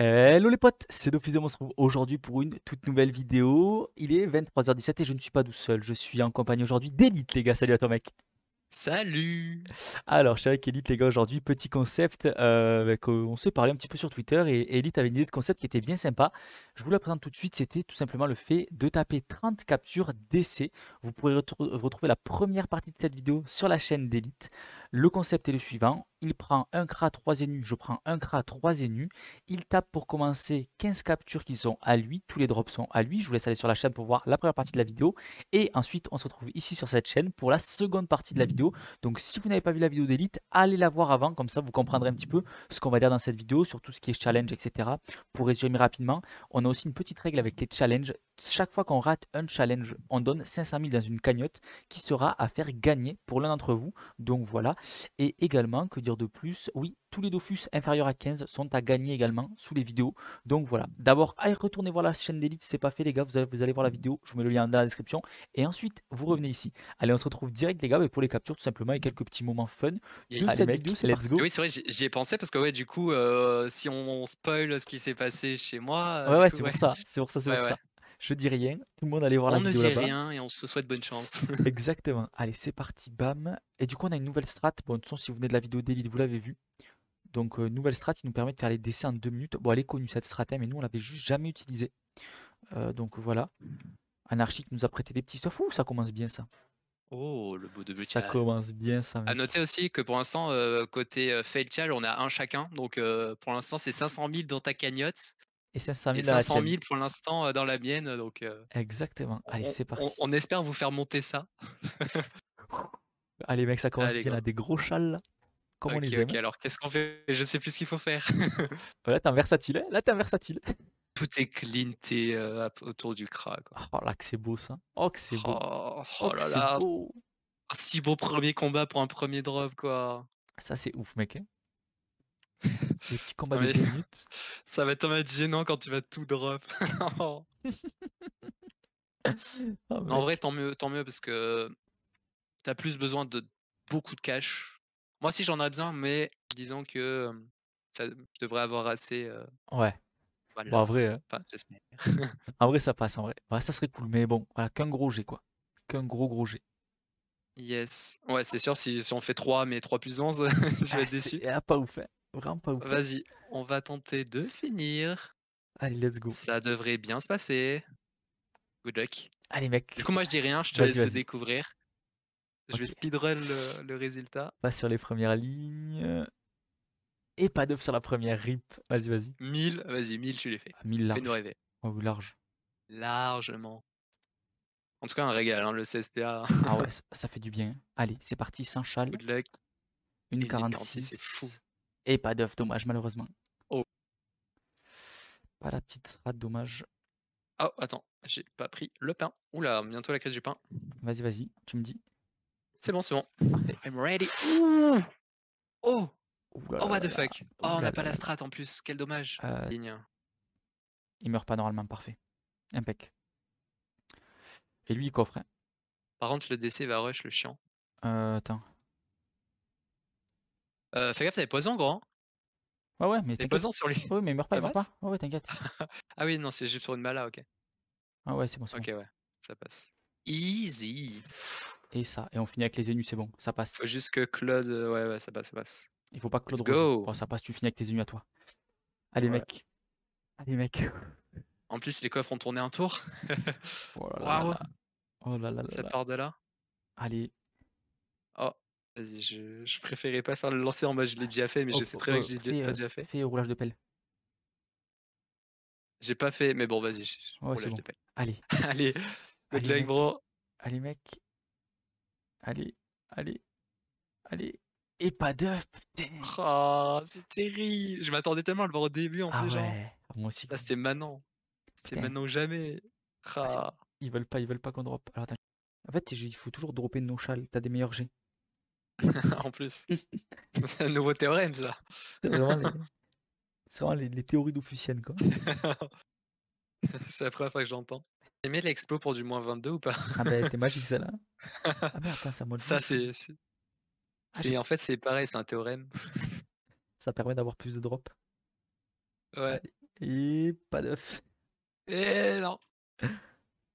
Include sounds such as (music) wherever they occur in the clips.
Euh, hello les potes, c'est d'officier on se retrouve aujourd'hui pour une toute nouvelle vidéo. Il est 23h17 et je ne suis pas tout seul, je suis en compagnie aujourd'hui d'Elite les gars, salut à toi mec Salut Alors, je suis avec Elite les gars aujourd'hui, petit concept, euh, euh, on s'est parlé un petit peu sur Twitter et Elite avait une idée de concept qui était bien sympa. Je vous la présente tout de suite, c'était tout simplement le fait de taper 30 captures d'essai. Vous pourrez retrouver la première partie de cette vidéo sur la chaîne d'Elite. Le concept est le suivant. Il prend un CRA 3 et nu, je prends un CRA 3 et nu. Il tape pour commencer 15 captures qui sont à lui. Tous les drops sont à lui. Je vous laisse aller sur la chaîne pour voir la première partie de la vidéo. Et ensuite, on se retrouve ici sur cette chaîne pour la seconde partie de la vidéo. Donc, si vous n'avez pas vu la vidéo d'élite, allez la voir avant. Comme ça, vous comprendrez un petit peu ce qu'on va dire dans cette vidéo sur tout ce qui est challenge, etc. Pour résumer rapidement, on a aussi une petite règle avec les challenges chaque fois qu'on rate un challenge, on donne 500 000 dans une cagnotte qui sera à faire gagner pour l'un d'entre vous. Donc voilà. Et également, que dire de plus Oui, tous les Dofus inférieurs à 15 sont à gagner également sous les vidéos. Donc voilà. D'abord, allez retourner voir la chaîne d'élite si ce pas fait les gars. Vous allez, vous allez, voir la vidéo. Je vous mets le lien dans la description. Et ensuite, vous revenez ici. Allez, on se retrouve direct les gars pour les captures tout simplement et quelques petits moments fun Allez, let's go. Oui, c'est vrai, j'y ai pensé parce que ouais, du coup, euh, si on, spoil ce qui s'est passé chez moi. Euh, ouais, ouais, c'est pour ça. C'est pour ça, c'est pour ça. Je dis rien. Tout le monde allait voir la vidéo. On ne dit rien et on se souhaite bonne chance. (laughs) (laughs) Exactement. Allez, c'est parti. Bam. Et du coup, on a une nouvelle strat. Bon, de toute façon, si vous venez de la vidéo d'élite, vous l'avez vu. Donc, euh, nouvelle strat qui nous permet de faire les décès en deux minutes. Bon, elle est connue cette strat, hein, mais nous, on l'avait juste jamais utilisée. Euh, donc voilà. Anarchique nous a prêté des petits stuff. Ouh, ça commence bien ça. Oh, le beau but. Ça commence bien, ça. À noter aussi que pour l'instant, euh, côté Fail on a un chacun. Donc pour l'instant, c'est 500 000 dans ta cagnotte. Et 500 000, pour l'instant dans la mienne. Donc, Exactement. Allez, c'est parti. On, espère vous faire monter ça. Allez, mec, ça (laughs) commence. Il a des gros châles là. Comment les aime. Ok, hein. alors qu'est-ce qu'on fait Je sais plus ce qu'il faut faire. Bah, là, t'es un versatile. Hein. Là, t'es un versatile. Tout est clean, autour du crack Oh là, que c'est beau ça. Oh, que c'est beau. Oh, oh, oh là là. si beau premier combat pour un premier drop, quoi. Ça, c'est ouf, mec. Hein (laughs) Ça va être gênant quand tu vas tout drop. (laughs) Oh, en vrai, tant mieux, mieux parce que t'as plus besoin de beaucoup de cash. Moi, si j'en ai besoin, mais disons que euh, ça, je devrais avoir assez. Euh, ouais. en vrai, hein. (laughs) en vrai, ça passe. En vrai, bah, ça serait cool, mais bon, qu'un gros G quoi, qu'un gros gros G. Yes. Ouais, c'est sûr, si, on fait 3, mais 3 plus 11, je vais être ah, déçu. à ah, pas ouf. Hein pas hein. Vas-y, on va tenter de finir. Allez, let's go. Ça devrait bien se passer. Good luck. Allez, mec. Du coup, moi, je dis rien, je te laisse découvrir. Je vais speedrun le, résultat. Pas sur les premières lignes. Et pas sur la première rip. Vas-y, vas-y. 1000, vas-y, 1000, tu les fait. 1000 ah, large. Fais-nous rêver. Oh, large. Largement. En tout cas, un régal, hein, le CSPA. ah ouais, (laughs) ça, fait du bien. Allez, c'est parti, Saint-Charles. Good luck. 1,46. C'est fou. Et pas d'œuf, dommage, malheureusement. Oh. Pas la petite strat, dommage. Oh, attends, j'ai pas pris le pain. Oula, bientôt la crise du pain. Vas-y, vas-y, tu me dis. C'est bon, c'est bon. I'm ready. Ouh oh Oh, what the fuck Oh, on n'a pas la strat en plus, quel dommage. Euh, il meurt pas normalement, parfait. Impec. Et lui, il coffre. Hein. Par contre, le décès va rush le chiant. Euh, attends. Euh, fais gaffe, t'as des poisons, gros. Hein. Ouais, ouais, mais t'as des poisons sur lui. Ouais, mais meurt (laughs) pas, meurt pas. Ouais, ouais, t'inquiète. (laughs) ah oui, non, c'est juste sur une mala, ah, ok. Ah ouais, c'est bon, ça. Ok, ouais, ça passe. Easy. Et ça, et on finit avec les ennuis, c'est bon, ça passe. Faut juste que Claude. Ouais, ouais, ça passe, ça passe. Il faut pas que Claude. Let's go. Oh, ça passe, tu finis avec tes ennuis à toi. Allez, mec. Allez, mec. (laughs) En plus, les coffres ont tourné un tour. oh là Wow. Oh là là là. Ça part de là. Allez. Oh, Vas-y, je, préférais pas faire le lancer en bas, je l'ai déjà fait, mais je sais très bien que je l'ai déjà, euh, déjà fait. Fais roulage de pelle. J'ai pas fait, mais bon, vas-y, roulage de pelle. Allez. (laughs) allez. Good bro. Allez, mec. Allez, allez, allez. Et pas d'œuf, putain. Oh, c'est terrible. Je m'attendais tellement à le voir au début, en fait, ah ouais. Moi aussi. c'était maintenant. C'était maintenant ou jamais. Ah, ils veulent pas, ils veulent pas qu'on drop. Alors, en fait, il faut toujours dropper nos châles, T'as des meilleurs jets. (laughs) en plus. c'est (laughs) un nouveau théorème, ça. C'est vraiment, les... théories d'Ofucienne quoi. (laughs) c'est la première fois que j'entends. T'aimais l'explo pour du moins 22 ou pas Ah bah t'es magique celle-là. Ah merde, attends, ça Ça c'est... Ah, en fait c'est pareil, c'est un théorème. ça permet d'avoir plus de drops. Ouais. Ah, et pas d'œuf. Et non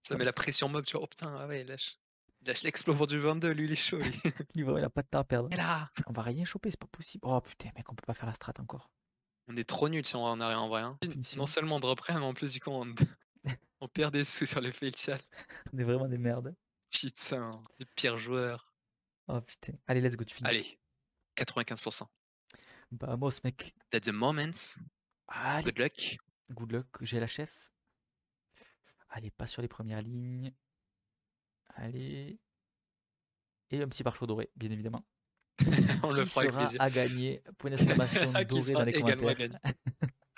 Ça met la pression mob, tu vois. Oh putain, ah ouais, lâche. Lâche pour du 22, lui, il est chaud. Lui. (laughs) il a pas de temps à perdre. là On va rien choper, c'est pas possible. Oh putain, mec, on peut pas faire la strat encore. On est trop nuls si on a rien en vrai. Hein. Non seulement on drop rien, mais en plus, du coup, on, (laughs) perd des sous sur le failsal. on est vraiment des merdes. Putain, les pires joueurs. Oh putain. Allez, let's go, tu finis. Allez, 95%. Bah, moi, ce mec. That's the moment. Good luck. Good luck, j'ai la chef. Allez, pas sur les premières lignes. Allez. Et un petit pare doré, bien évidemment. (laughs) On qui le fera à gagner Point d'exclamation (laughs) ah, doré dans les commentaires.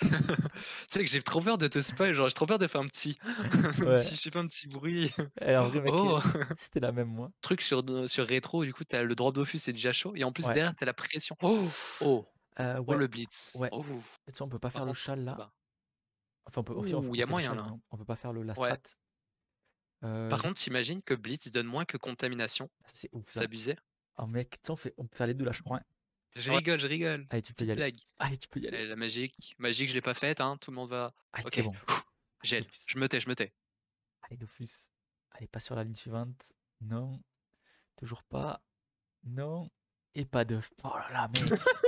(laughs) tu sais que j'ai trop peur de te spoil, genre j'ai trop peur de faire un petit, je sais pas, un petit bruit. Alors, oh. c'était la même moi. Truc sur, sur rétro, du coup, t'as le droit d'offus, c'est déjà chaud, et en plus derrière, t'as la pression. Oh, oh. Euh, oh le blitz. Ouais. Oh. sais, on peut pas faire le châle là. Enfin, on peut. il y a moyen là. Hein. Hein. On peut pas faire le la strat. Par euh, contre, t'imagines que Blitz donne moins que Contamination ah, C'est ouf ça. C'est abusé. Oh mec, on, fait, on peut faire les deux là, je crois. Hein. Je rigole, je rigole. Allez, tu peux y aller. Allez, tu peux y aller. La magique, magique, je l'ai pas faite, hein. tout le monde va. Ah, ok, bon. Gel, je me tais, je me tais. Allez, Dofus. Allez, pas sur la ligne suivante. Non. Toujours pas. Non. Et pas de. Oh là là, mec. (laughs)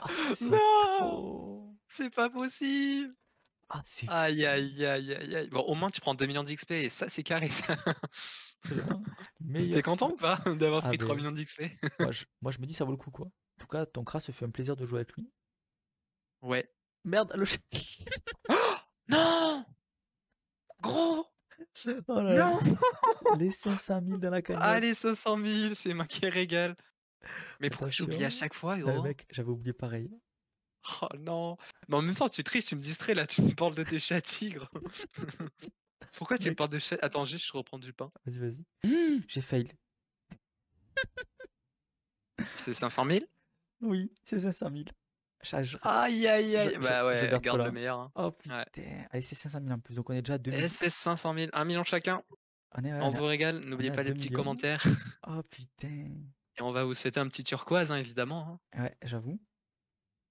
Ah, non C'est pas possible. Ah, c'est aïe, aïe, aïe, aïe, aïe. Bon, au moins, tu prends 2 millions d'XP et ça, c'est carré, ça. (laughs) T'es content ou pas (laughs) d'avoir pris ah, 3 millions d'XP (laughs) moi, je me dis, ça vaut le coup, quoi. En tout cas, ton crâne se fait un plaisir de jouer avec lui. Ouais. Merde, le (gasps) Non Gros oh Non Les 500 000 dans la cagnotte. Ah, les 500 000, c'est ma qui régale. Mais pourquoi j'oublie à chaque fois, gros mec, j'avais oublié pareil. Oh non. Mais en même temps, tu triches, tu me distrais là, tu me parles de tes chats tigres. (laughs) Pourquoi tu me parles de tigre Attends, juste, je reprends du pain. Vas-y, vas-y. Mmh. J'ai fail. C'est 500 000 Oui, c'est 500 000. Chage. Aïe aïe aïe! bah ouais, je garde, le meilleur. Hein. Oh putain! Ouais. Allez, c'est 500 000 en plus, donc on est déjà à 2 000. Eh, c'est 500 000, 1 million chacun. On, vous régale, n'oubliez pas les petits commentaires. Oh putain! Et on va vous souhaiter un petit turquoise, hein, évidemment. Hein. Ouais, j'avoue.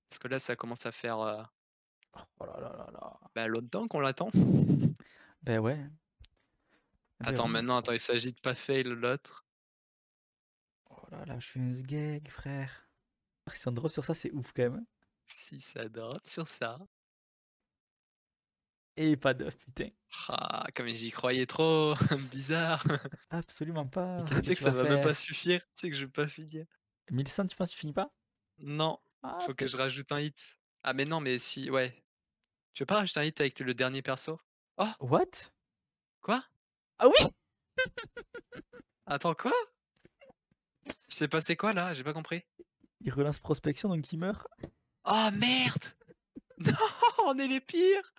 Parce que là, ça commence à faire. Euh, oh là là là là. bah, longtemps qu'on l'attend. (laughs) Ben ouais. Ben attends, maintenant, attends, il s'agit de pas fail l'autre. Oh là là, je suis un sgeg, frère. Si on drop sur ça, c'est ouf quand même. Si ça drop sur ça. Et pas de putain. Ah, comme j'y croyais trop. (laughs) Bizarre. (laughs) Absolument pas. tu sais que ça va même pas suffire. Tu sais que je vais pas finir. 1500, tu penses que tu finis pas Non, ah, faut que je rajoute un hit. Ah, mais non, mais si, ouais. Tu veux pas rajouter un hit avec le dernier perso Oh What Quoi Ah oui (laughs) Attends, quoi C'est passé quoi là J'ai pas compris. Il relance prospection donc il meurt. Oh merde (laughs) Non, on est les pires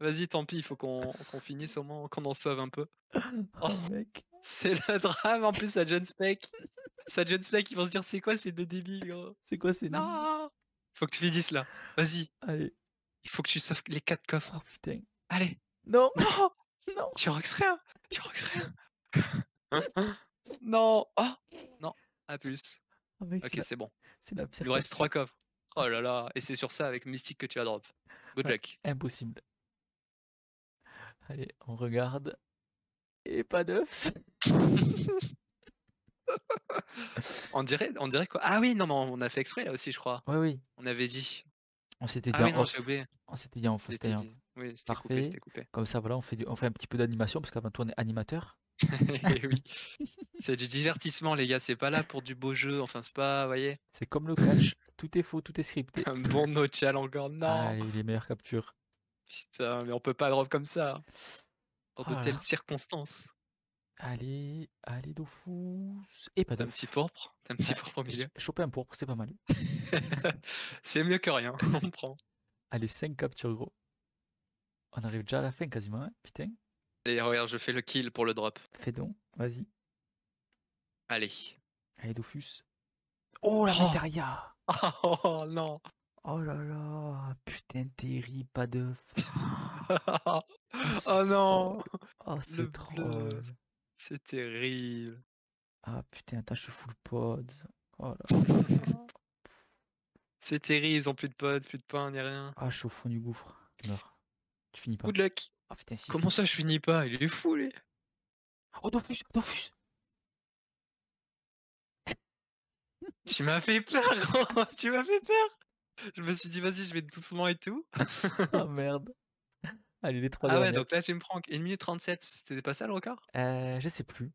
Vas-y, tant pis, il faut qu'on finisse au moins, qu'on en sauve un peu. (laughs) Oh, oh, mec. C'est le drame, en plus, à John Speck ça John Black, ils vont se dire c'est quoi ces deux débiles, gros C'est quoi ces Non Faut que tu finisses là. Vas-y. Allez. Il faut que tu sauves les quatre coffres. Oh, putain. Allez. Non. Non. (laughs) Tu rox rien. Tu rox rien. non. Oh. Non. À plus. Ah, ok, c'est bon. Il nous reste trois coffres. Oh là là. Et c'est sur ça avec Mystique que tu as drop. Good luck. Impossible. Allez, on regarde. Et pas d'œuf. (laughs) on dirait, on dirait quoi Ah oui, non, mais on a fait exprès là aussi, je crois. Oui, oui. On avait dit. On s'était dit. Ah on s'était dit en Oui, c'était coupé, c'était coupé. Comme ça, voilà, on fait, on fait un petit peu d'animation parce qu'avant tout, on est animateur. (laughs) (laughs) C'est du divertissement, les gars. C'est pas là pour du beau jeu. Enfin, c'est pas, voyez. C'est comme le catch. tout est faux, tout est scripté. Un bon no-chal encore. Non. Ah, les meilleures captures. Putain, mais on peut pas drop comme ça. Hein. Dans de oh telles circonstances. Allez, allez, Dofus. Et pas T'as un petit pourpre T'as un petit pourpre au milieu Choper un pourpre, c'est pas mal. (laughs) c'est mieux que rien, (laughs) on prend. Allez, 5 captures, gros. On arrive déjà à la fin quasiment, hein, putain. Et regarde, je fais le kill pour le drop. Fais donc, vas-y. Allez. Allez, Dofus. Oh la materia oh. (laughs) oh, non Oh là là Putain, Terry, pas de. oh non Oh, c'est trop. C'est terrible. Ah putain, attends, je full pod. Oh là. (laughs) C'est terrible, ils ont plus de pods, plus de pain, ni rien. Ah, je suis au fond du gouffre. Tu finis pas. Good luck. Ah Comment ça, je finis pas Il est fou, lui. Oh, Dofus, Dofus. (laughs) tu m'as fait peur, (laughs) tu m'as fait peur. Je me suis dit, vas-y, je vais doucement et tout. oh merde. Allez, les trois Ah ouais, donc là, tu me prends 1 minute 37, c'était pas ça le record Euh, je sais plus.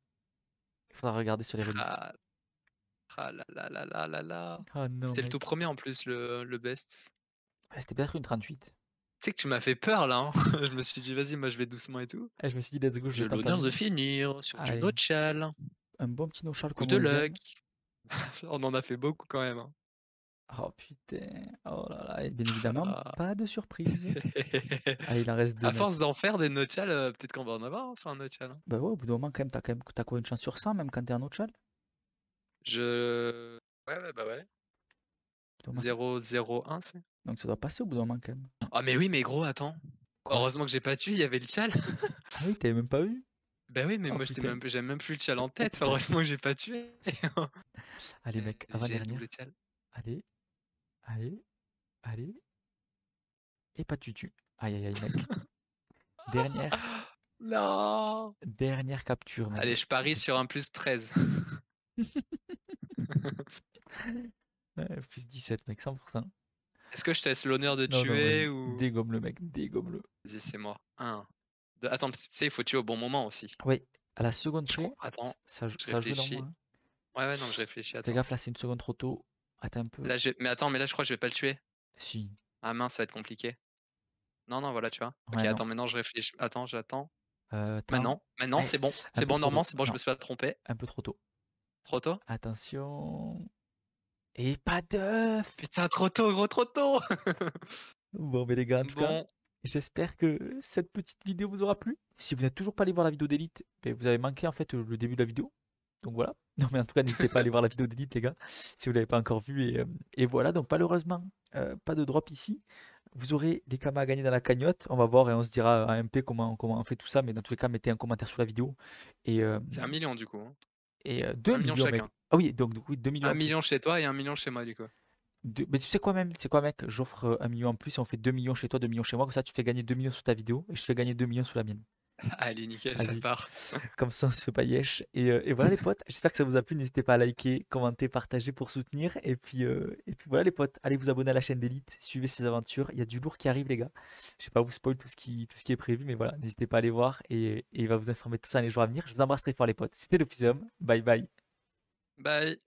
Il faudra regarder sur les Ah, ah là là là là là là. C'était le tout premier en plus, le, le best. Ouais, C'était peut-être une 38. Tu sais que tu m'as fait peur là. Hein. (laughs) je me suis dit, vas-y, moi je vais doucement et tout. Et eh, je me suis dit, let's go, je J'ai l'honneur de finir sur du no-chal, un bon petit no-chal. coup de on (laughs) On en a fait beaucoup quand même. Hein. Oh putain, oh là là, et bien évidemment, pas de surprise. (laughs) Ah, il en reste deux. à force d'en faire des notchal, euh, peut-être qu'on va en avoir hein, sur un notchal. Hein. Bah ouais, au bout d'un moment, quand même, t'as quand même, t'as quoi une chance sur 100, même quand t'es un autre Je. Ouais, ouais, bah ouais. 001, 0-0-1, c'est. Donc ça doit passer au bout d'un moment, quand même. Ah, mais oui, mais gros, attends. Heureusement que j'ai pas tué, il y avait le tchal. Ah oui, t'avais même pas eu Bah oui, mais oh, moi, j'étais même... j'avais même plus le tchal en oh, tête. Heureusement que j'ai pas tué. Allez, mec, (laughs) avant-dernière. Allez, Allez, allez. Et pas de tutu. Aïe, aïe, aïe, mec. (laughs) Dernière. Non Dernière capture. Allez, je parie sur un plus 13. (laughs) ouais, plus 17, mec, 100%. Est-ce que je te laisse l'honneur de tuer ou. Dégomme-le, mec, dégomme-le. Vas-y, c'est moi. 1. Attends, tu sais, il faut tuer au bon moment aussi. Oui, à la seconde tour. Attends, ça, ça joue dans moi. Hein. Ouais, ouais, non, je réfléchis. Attends. Fais gaffe, là, c'est une seconde trop tôt. Attends un peu. Là, Mais attends, mais là, je crois que je vais pas le tuer. Si. Ah mince, ça va être compliqué. Non, non, voilà, tu vois. ok, attends, maintenant, je réfléchis. Attends, j'attends. maintenant, euh, maintenant, c'est bon. C'est bon, normalement, c'est bon, je me suis pas trompé. Un peu trop tôt. Trop tôt Attention. Et pas d'œuf Putain, trop tôt, gros, trop tôt (laughs) Bon, mais les gars, tout j'espère que cette petite vidéo vous aura plu. Si vous n'êtes toujours pas allé voir la vidéo d'élite, ben, vous avez manqué en fait le début de la vidéo. Donc voilà. (laughs) Non, mais en tout cas, n'hésitez pas à aller voir la vidéo d'Edith, les gars, si vous ne l'avez pas encore vue. Et, euh, voilà, donc malheureusement, euh, pas de drop ici. Vous aurez des camas à gagner dans la cagnotte. On va voir et on se dira à MP comment, comment on fait tout ça. Mais dans tous les cas, mettez un commentaire sur la vidéo. Euh, c'est un million du coup. Hein. Et un millions, million chacun. Ah oui, donc oui, millions. Un million chez toi et un million chez moi du coup. Mais tu sais quoi même, c'est quoi mec, j'offre un million en plus et on fait deux millions chez toi, deux millions chez moi, comme ça tu fais gagner deux millions sur ta vidéo et je fais gagner deux millions sur la mienne. (laughs) Allez, nickel, ça part. (laughs) Comme ça, on se fait pas Et, euh, et voilà, les potes. J'espère que ça vous a plu. N'hésitez pas à liker, commenter, partager pour soutenir. Et puis, euh, et puis voilà, les potes. Allez vous abonner à la chaîne d'élite Suivez ces aventures. Il y a du lourd qui arrive, les gars. Je sais pas vous spoil tout ce qui, tout ce qui est prévu, mais voilà, n'hésitez pas à aller voir. Et, il va vous informer de tout ça les jours à venir. Je vous embrasse très fort, les potes. C'était l'Officium. Bye bye. Bye.